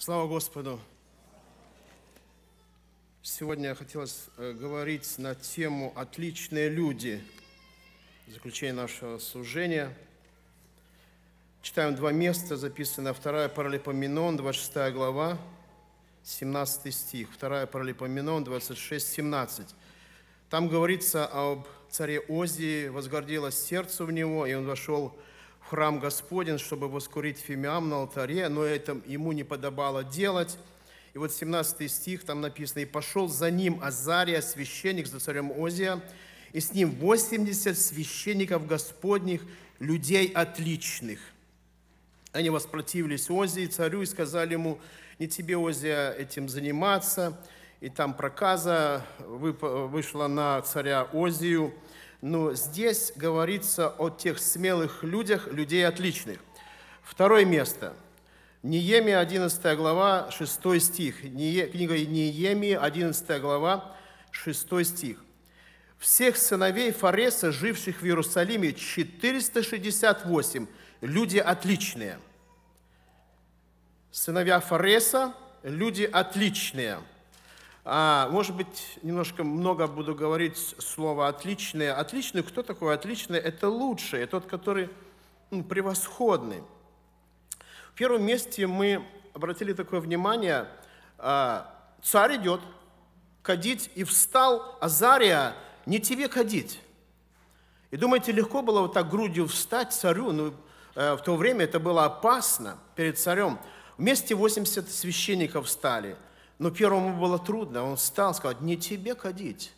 Слава Господу! Сегодня хотелось э, говорить на тему «Отличные люди». Заключение нашего служения. Читаем два места, записано 2 Паралипоменон, 26 глава, 17 стих. 2 Паралипоменон, 26, 17. Там говорится об царе Озии, возгордилось сердце в него, и он вошел в храм Господень, чтобы воскурить фимиам на алтаре, но это ему не подобало делать. И вот 17 стих, там написано, «И пошел за ним Азария, священник за царем Озия, и с ним 80 священников Господних, людей отличных». Они воспротивились Озии, царю, и сказали ему, «Не тебе, Озия, этим заниматься». И там проказа вышла на царя Озию – но здесь говорится о тех смелых людях, людей отличных. Второе место. Неемия, 11 глава, 6 стих. Книга Неемии, 11 глава, 6 стих. Всех сыновей Фареса, живших в Иерусалиме, 468. Люди отличные. Сыновья Фареса, люди отличные – а, может быть, немножко много буду говорить слово «отличное». «Отличный» – кто такой «отличный»? Это лучший, тот, который ну, превосходный. В первом месте мы обратили такое внимание, а, царь идет кадить, и встал Азария, не тебе кадить. И думаете, легко было вот так грудью встать царю? Ну, э, в то время это было опасно перед царем. Вместе 80 священников встали – но первому было трудно, он встал, сказал, не тебе кадить.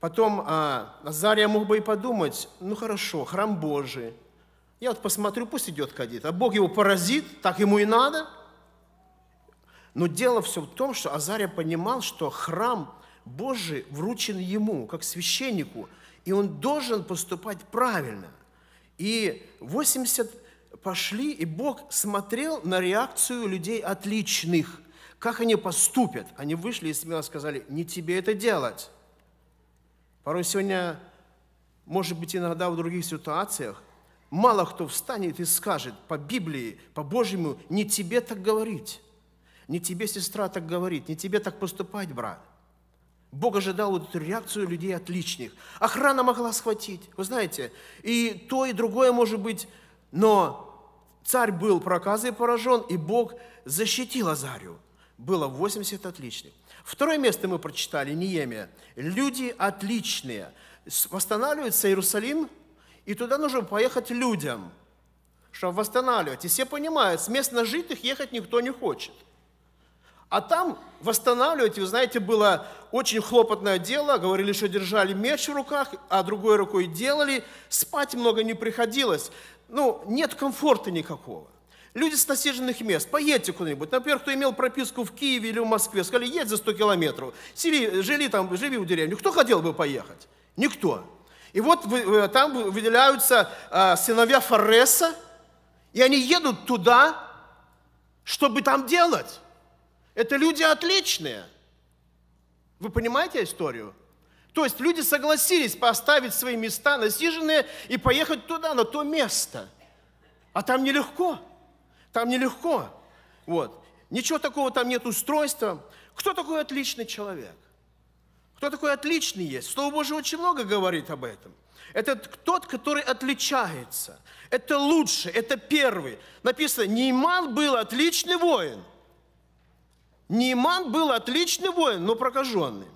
Потом а, Назария мог бы и подумать, ну хорошо, храм Божий. Я вот посмотрю, пусть идет кадит. А Бог его поразит, так ему и надо. Но дело все в том, что Азария понимал, что храм Божий вручен ему, как священнику, и он должен поступать правильно. И 80 пошли, и Бог смотрел на реакцию людей отличных. Как они поступят? Они вышли и смело сказали, не тебе это делать. Порой сегодня, может быть, иногда в других ситуациях, мало кто встанет и скажет по Библии, по Божьему, не тебе так говорить, не тебе, сестра, так говорить, не тебе так поступать, брат. Бог ожидал вот эту реакцию людей отличных. Охрана могла схватить, вы знаете, и то, и другое может быть, но царь был проказой поражен, и Бог защитил Азарию было 80 отличных. Второе место мы прочитали, Неемия. Люди отличные. Восстанавливается Иерусалим, и туда нужно поехать людям, чтобы восстанавливать. И все понимают, с мест нажитых ехать никто не хочет. А там восстанавливать, вы знаете, было очень хлопотное дело. Говорили, что держали меч в руках, а другой рукой делали. Спать много не приходилось. Ну, нет комфорта никакого. Люди с насиженных мест, поедьте куда-нибудь. Например, кто имел прописку в Киеве или в Москве, сказали, едь за 100 километров, сели, жили там, живи в деревне. Кто хотел бы поехать? Никто. И вот э, там выделяются э, сыновья Фареса, и они едут туда, чтобы там делать. Это люди отличные. Вы понимаете историю? То есть люди согласились поставить свои места насиженные и поехать туда, на то место. А там нелегко. Там нелегко. Вот. Ничего такого там нет устройства. Кто такой отличный человек? Кто такой отличный есть? Слово Божие очень много говорит об этом. Это тот, который отличается. Это лучше, это первый. Написано, Нейман был отличный воин. Нейман был отличный воин, но прокаженный.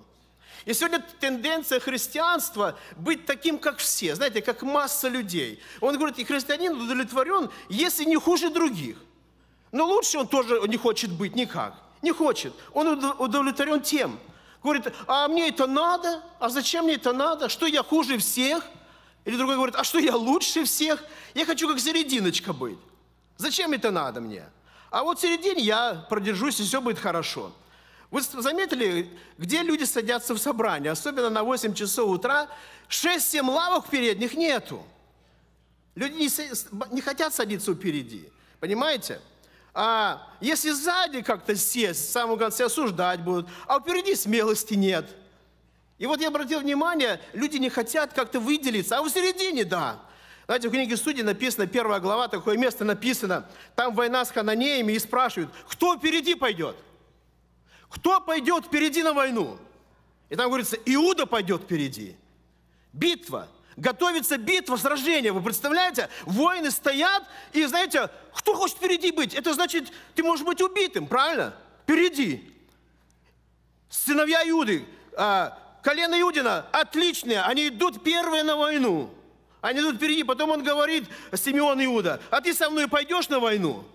И сегодня тенденция христианства быть таким, как все, знаете, как масса людей. Он говорит, и христианин удовлетворен, если не хуже других. Но лучше он тоже не хочет быть никак. Не хочет. Он удовлетворен тем. Говорит, а мне это надо? А зачем мне это надо? Что я хуже всех? Или другой говорит, а что я лучше всех? Я хочу как серединочка быть. Зачем это надо мне? А вот середине я продержусь, и все будет хорошо. Вы заметили, где люди садятся в собрание, особенно на 8 часов утра, 6-7 лавок передних нету. Люди не, не хотят садиться впереди, понимаете? А если сзади как-то сесть, в самом конце осуждать будут, а впереди смелости нет. И вот я обратил внимание, люди не хотят как-то выделиться, а в середине – да. Знаете, в книге Судей написано, первая глава, такое место написано, там война с хананеями, и спрашивают, кто впереди пойдет? Кто пойдет впереди на войну? И там говорится, Иуда пойдет впереди. Битва – Готовится битва, сражение. Вы представляете? Воины стоят, и знаете, кто хочет впереди быть? Это значит, ты можешь быть убитым, правильно? Впереди. Сыновья Юды, а, колено Юдина, отличные, они идут первые на войну. Они идут впереди. Потом он говорит, Симеон Иуда, а ты со мной пойдешь на войну?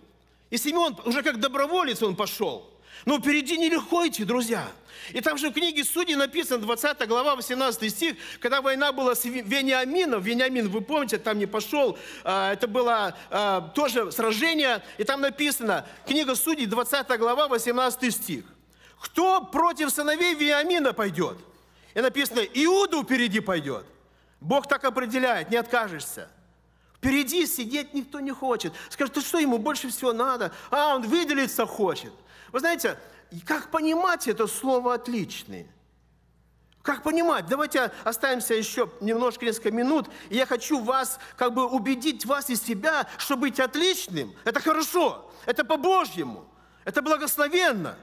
И Симеон уже как доброволец он пошел. Но ну, впереди нелегко идти, друзья. И там же в книге Судей написано, 20 глава, 18 стих, когда война была с Вениамином, Вениамин, вы помните, там не пошел, а, это было а, тоже сражение, и там написано, книга Судей, 20 глава, 18 стих. Кто против сыновей Вениамина пойдет? И написано, Иуду впереди пойдет. Бог так определяет, не откажешься. Впереди сидеть никто не хочет. Скажет, что ему больше всего надо? А, он выделиться хочет. Вы знаете, как понимать это слово «отличный»? Как понимать? Давайте оставимся еще немножко, несколько минут. И я хочу вас, как бы убедить вас и себя, чтобы быть отличным – это хорошо, это по-божьему, это благословенно.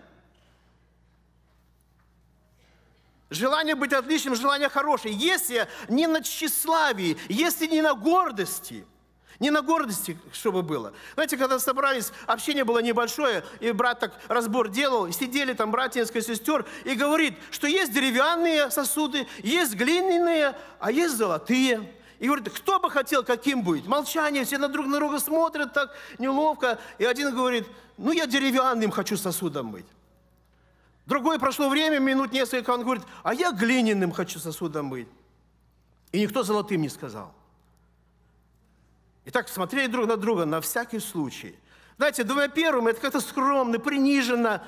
Желание быть отличным, желание хорошее. Если не на тщеславии, если не на гордости – не на гордости, чтобы было. Знаете, когда собрались, общение было небольшое, и брат так разбор делал, и сидели там братья несколько сестер, и говорит, что есть деревянные сосуды, есть глиняные, а есть золотые. И говорит, кто бы хотел каким быть? Молчание, все на друг на друга смотрят так неловко. И один говорит, ну я деревянным хочу сосудом быть. Другой прошло время, минут несколько, он говорит, а я глиняным хочу сосудом быть. И никто золотым не сказал. И так смотрели друг на друга на всякий случай. Знаете, двумя первым это как-то скромно, приниженно.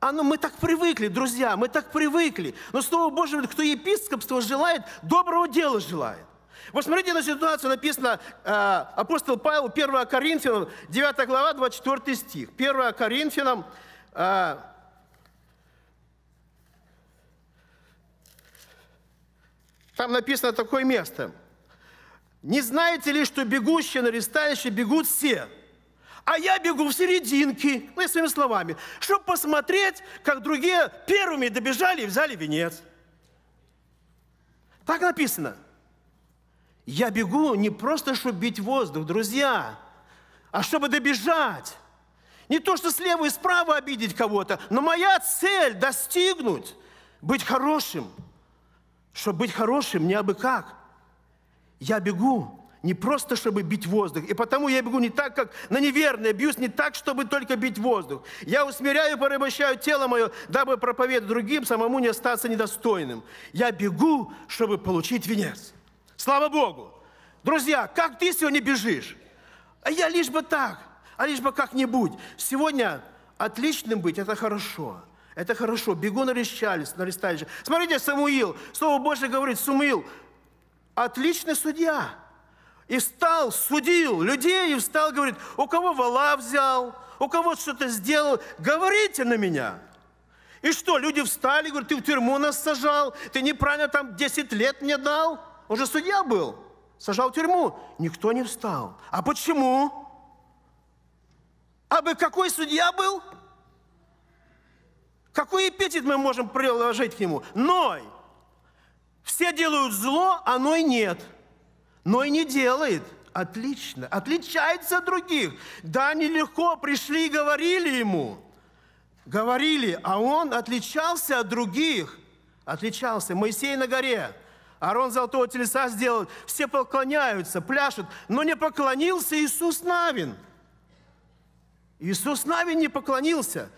А ну мы так привыкли, друзья, мы так привыкли. Но Слово Божие, кто епископство желает, доброго дела желает. Вот смотрите на ситуацию, написано э, апостол Павел, 1 Коринфянам, 9 глава, 24 стих. 1 Коринфянам, э, 9 там написано такое место. Не знаете ли, что бегущие на бегут все? А я бегу в серединке, ну и своими словами, чтобы посмотреть, как другие первыми добежали и взяли венец. Так написано. Я бегу не просто, чтобы бить воздух, друзья, а чтобы добежать. Не то, что слева и справа обидеть кого-то, но моя цель достигнуть, быть хорошим. Чтобы быть хорошим, не абы как – я бегу не просто, чтобы бить воздух. И потому я бегу не так, как на неверное, бьюсь не так, чтобы только бить воздух. Я усмиряю и порабощаю тело мое, дабы проповедовать другим, самому не остаться недостойным. Я бегу, чтобы получить венец. Слава Богу! Друзья, как ты сегодня бежишь? А я лишь бы так, а лишь бы как-нибудь. Сегодня отличным быть – это хорошо. Это хорошо. Бегу на на ресталище. Смотрите, Самуил, Слово Божье говорит, Самуил – отличный судья. И встал, судил людей, и встал, говорит, у кого вала взял, у кого что-то сделал, говорите на меня. И что, люди встали, говорят, ты в тюрьму нас сажал, ты неправильно там 10 лет мне дал. Он же судья был, сажал в тюрьму. Никто не встал. А почему? А бы какой судья был? Какой эпитет мы можем приложить к нему? Ной! Все делают зло, а Ной нет. Ной не делает. Отлично. Отличается от других. Да, нелегко. Пришли и говорили ему. Говорили, а он отличался от других. Отличался. Моисей на горе. Арон золотого телеса сделал. Все поклоняются, пляшут. Но не поклонился Иисус Навин. Иисус Навин не поклонился.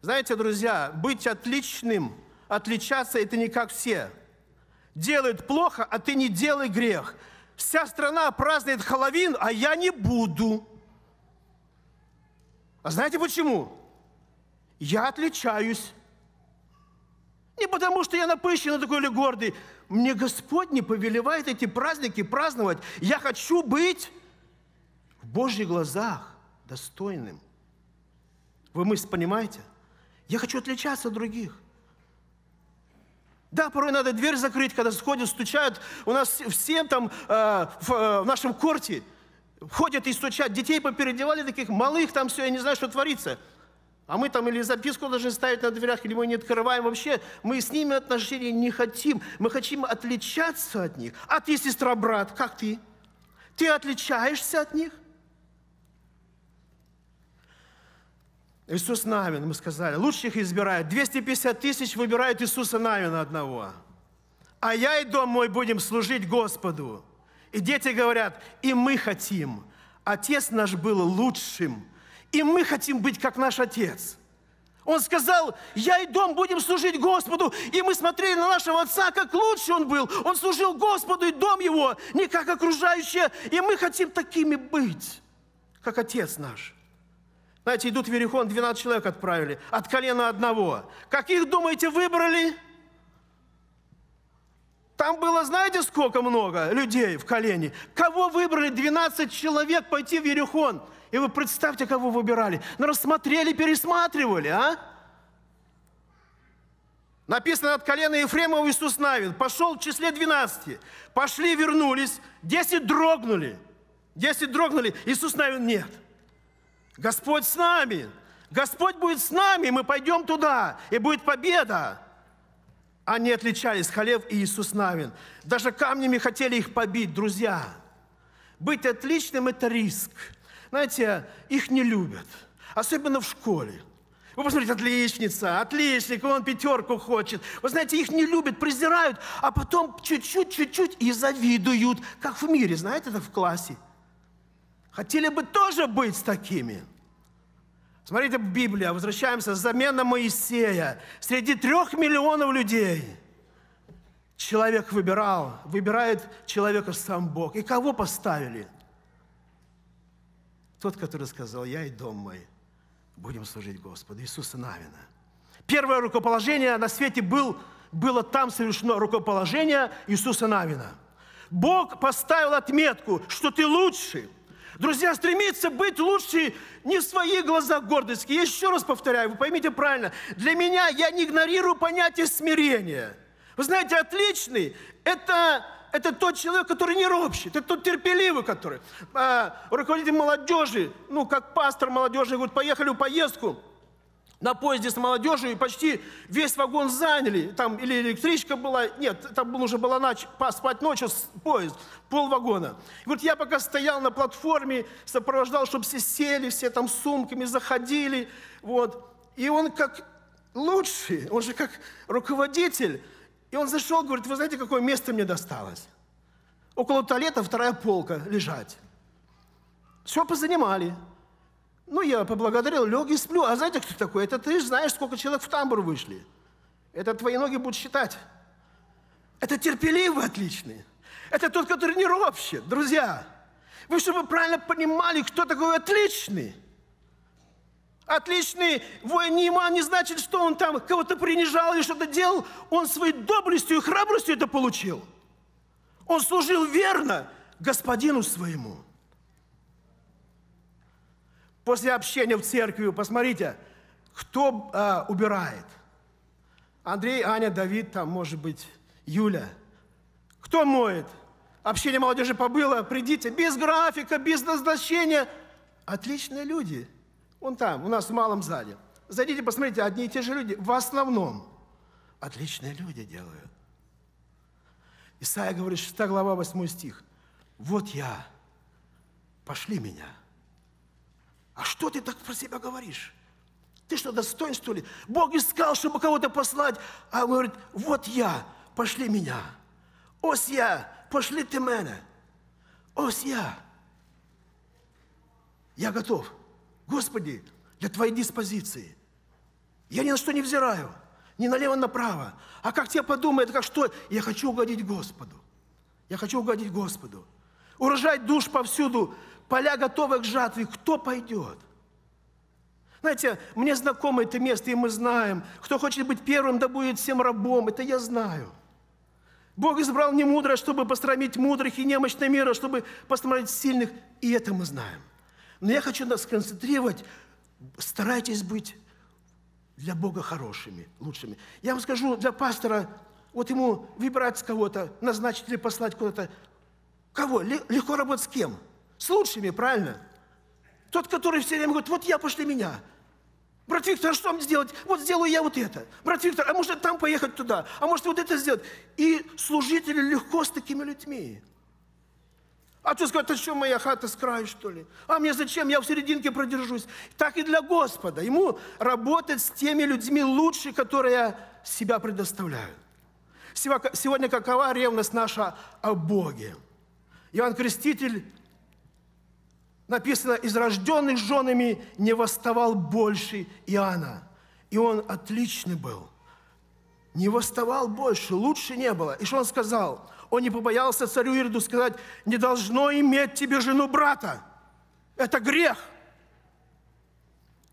Знаете, друзья, быть отличным отличаться, и ты не как все. Делают плохо, а ты не делай грех. Вся страна празднует Хэллоуин, а я не буду. А знаете почему? Я отличаюсь. Не потому, что я напыщенный такой или гордый. Мне Господь не повелевает эти праздники праздновать. Я хочу быть в Божьих глазах достойным. Вы мысль понимаете? Я хочу отличаться от других. Да, порой надо дверь закрыть, когда сходят, стучают. У нас всем там э, в, э, в нашем корте ходят и стучат. Детей попередевали таких малых, там все, я не знаю, что творится. А мы там или записку должны ставить на дверях, или мы не открываем вообще. Мы с ними отношения не хотим. Мы хотим отличаться от них. А ты, сестра, брат, как ты? Ты отличаешься от них? Иисус Навин, мы сказали, лучших избирает, 250 тысяч выбирают Иисуса Навина одного. А я и дом мой будем служить Господу. И дети говорят, и мы хотим. Отец наш был лучшим. И мы хотим быть, как наш отец. Он сказал, я и дом будем служить Господу. И мы смотрели на нашего отца, как лучше он был. Он служил Господу и дом его, не как окружающие. И мы хотим такими быть, как отец наш. Знаете, идут в Ерехон, 12 человек отправили, от колена одного. Каких, думаете, выбрали? Там было, знаете, сколько много людей в колене? Кого выбрали 12 человек пойти в Ерехон? И вы представьте, кого выбирали. Ну, рассмотрели, пересматривали, а? Написано, от колена Ефремова Иисус Навин. Пошел в числе 12. Пошли, вернулись. 10 дрогнули. 10 дрогнули. Иисус Навин нет. Господь с нами. Господь будет с нами, мы пойдем туда, и будет победа. Они отличались, Халев и Иисус Навин. Даже камнями хотели их побить, друзья. Быть отличным – это риск. Знаете, их не любят, особенно в школе. Вы посмотрите, отличница, отличник, он пятерку хочет. Вы знаете, их не любят, презирают, а потом чуть-чуть, чуть-чуть и завидуют, как в мире, знаете, это в классе – хотели бы тоже быть такими. Смотрите, Библия, а возвращаемся, замена Моисея. Среди трех миллионов людей человек выбирал, выбирает человека сам Бог. И кого поставили? Тот, который сказал, я и дом мой будем служить Господу, Иисуса Навина. Первое рукоположение на свете был, было там совершено рукоположение Иисуса Навина. Бог поставил отметку, что ты лучший – Друзья, стремиться быть лучше не в своих глазах гордости. Я еще раз повторяю, вы поймите правильно. Для меня я не игнорирую понятие смирения. Вы знаете, отличный – это это тот человек, который не ропщит, это тот терпеливый, который. А, руководитель молодежи, ну, как пастор молодежи, говорит, поехали в поездку, на поезде с молодежью, и почти весь вагон заняли. Там или электричка была, нет, там уже была ночь, спать ночью поезд, пол вагона. И вот я пока стоял на платформе, сопровождал, чтобы все сели, все там сумками заходили. Вот. И он как лучший, он же как руководитель. И он зашел, говорит, вы знаете, какое место мне досталось? Около туалета вторая полка лежать. Все позанимали. Ну, я поблагодарил, лег и сплю. А знаете, кто такой? Это ты знаешь, сколько человек в тамбур вышли. Это твои ноги будут считать. Это терпеливый отличный. Это тот, который не ропщет, друзья. Вы, чтобы правильно понимали, кто такой отличный. Отличный воин не значит, что он там кого-то принижал или что-то делал. Он своей доблестью и храбростью это получил. Он служил верно господину своему. После общения в церкви, посмотрите, кто э, убирает? Андрей, Аня, Давид, там, может быть, Юля. Кто моет? Общение молодежи побыло, придите, без графика, без назначения. Отличные люди. Вон там, у нас в малом зале. Зайдите, посмотрите, одни и те же люди. В основном отличные люди делают. Исайя говорит, 6 глава, 8 стих. «Вот я, пошли меня». А что ты так про себя говоришь? Ты что, достоин, что ли? Бог искал, чтобы кого-то послать. А он говорит, вот я, пошли меня. Ось я, пошли ты меня. Ось я. Я готов. Господи, для Твоей диспозиции. Я ни на что не взираю, ни налево, ни направо. А как тебе подумает, как что? Я хочу угодить Господу. Я хочу угодить Господу. Урожай душ повсюду – поля готовы к жатве, кто пойдет? Знаете, мне знакомо это место, и мы знаем, кто хочет быть первым, да будет всем рабом, это я знаю. Бог избрал не мудро, чтобы посрамить мудрых и немощный мира, чтобы посрамить сильных, и это мы знаем. Но я хочу нас сконцентрировать, старайтесь быть для Бога хорошими, лучшими. Я вам скажу, для пастора, вот ему выбирать кого-то, назначить или послать куда-то, кого? Легко работать с кем? С лучшими, правильно? Тот, который все время говорит, вот я, пошли меня. Брат Виктор, а что мне сделать? Вот сделаю я вот это. Брат Виктор, а может там поехать туда? А может вот это сделать? И служители легко с такими людьми. А ты скажешь, а что моя хата с краю, что ли? А мне зачем? Я в серединке продержусь. Так и для Господа. Ему работать с теми людьми лучше, которые себя предоставляют. Сегодня какова ревность наша о Боге? Иоанн Креститель написано, из рожденных женами не восставал больше Иоанна. И он отличный был. Не восставал больше, лучше не было. И что он сказал? Он не побоялся царю Ирду сказать, не должно иметь тебе жену брата. Это грех.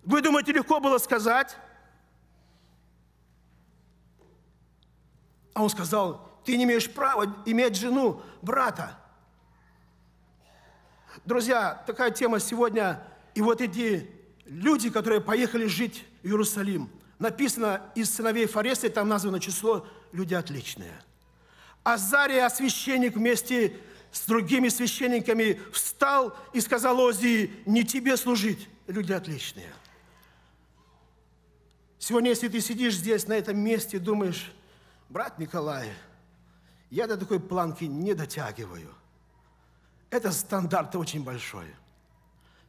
Вы думаете, легко было сказать? А он сказал, ты не имеешь права иметь жену брата. Друзья, такая тема сегодня. И вот эти люди, которые поехали жить в Иерусалим, написано из сыновей Фареса, там названо число, люди отличные. Азария, священник, вместе с другими священниками встал и сказал Озии, не тебе служить, люди отличные. Сегодня, если ты сидишь здесь, на этом месте, думаешь, брат Николай, я до такой планки не дотягиваю – это стандарт очень большой.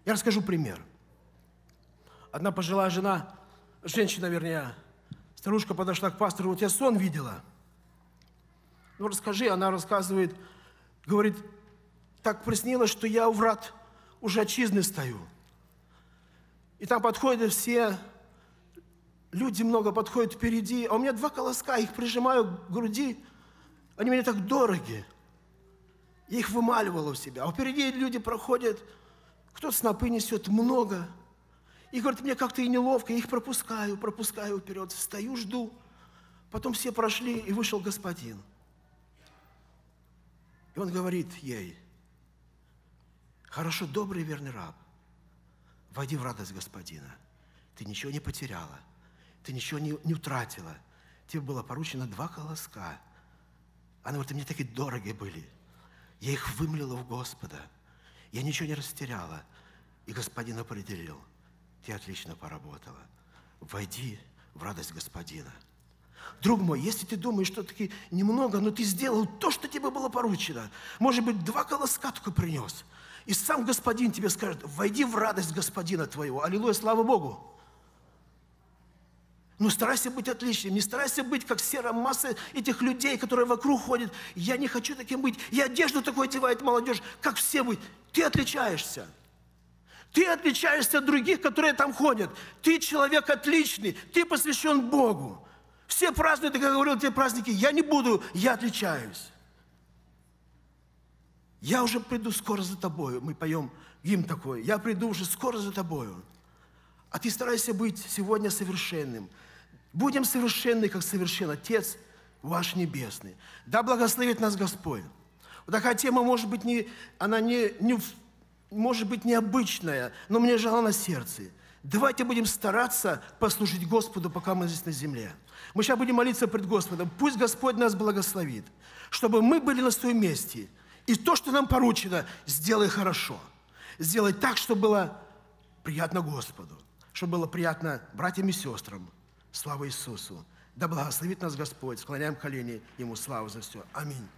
Я расскажу пример. Одна пожилая жена, женщина, вернее, старушка подошла к пастору, вот я сон видела. Ну, расскажи, она рассказывает, говорит, так приснилось, что я у врат уже отчизны стою. И там подходят все, люди много подходят впереди, а у меня два колоска, их прижимаю к груди, они мне так дороги – их вымаливала у себя. А впереди люди проходят, кто снопы несет много. И говорит мне как-то и неловко, я их пропускаю, пропускаю вперед, встаю, жду. Потом все прошли, и вышел господин. И он говорит ей, хорошо, добрый верный раб, войди в радость господина. Ты ничего не потеряла, ты ничего не, не утратила. Тебе было поручено два колоска. Она говорит, мне такие дорогие были – я их вымлила в Господа. Я ничего не растеряла. И Господин определил, ты отлично поработала. Войди в радость Господина. Друг мой, если ты думаешь, что таки немного, но ты сделал то, что тебе было поручено, может быть, два колоска только принес, и сам Господин тебе скажет, войди в радость Господина твоего. Аллилуйя, слава Богу. Но ну, старайся быть отличным, не старайся быть как серая масса этих людей, которые вокруг ходят. Я не хочу таким быть. Я одежду такой одевает молодежь, как все быть. Ты отличаешься. Ты отличаешься от других, которые там ходят. Ты человек отличный, ты посвящен Богу. Все празднуют, как я говорил, те праздники. Я не буду, я отличаюсь. Я уже приду скоро за тобою. Мы поем гимн такой. Я приду уже скоро за тобою. А ты старайся быть сегодня совершенным – Будем совершенны, как совершил Отец ваш Небесный. Да благословит нас Господь. Вот такая тема, может быть, не, она не, не, может быть, необычная, но мне жало на сердце. Давайте будем стараться послужить Господу, пока мы здесь на земле. Мы сейчас будем молиться пред Господом. Пусть Господь нас благословит, чтобы мы были на своем месте. И то, что нам поручено, сделай хорошо. Сделай так, чтобы было приятно Господу, чтобы было приятно братьям и сестрам – Слава Иисусу! Да благословит нас Господь! Склоняем колени Ему. Славу за все. Аминь.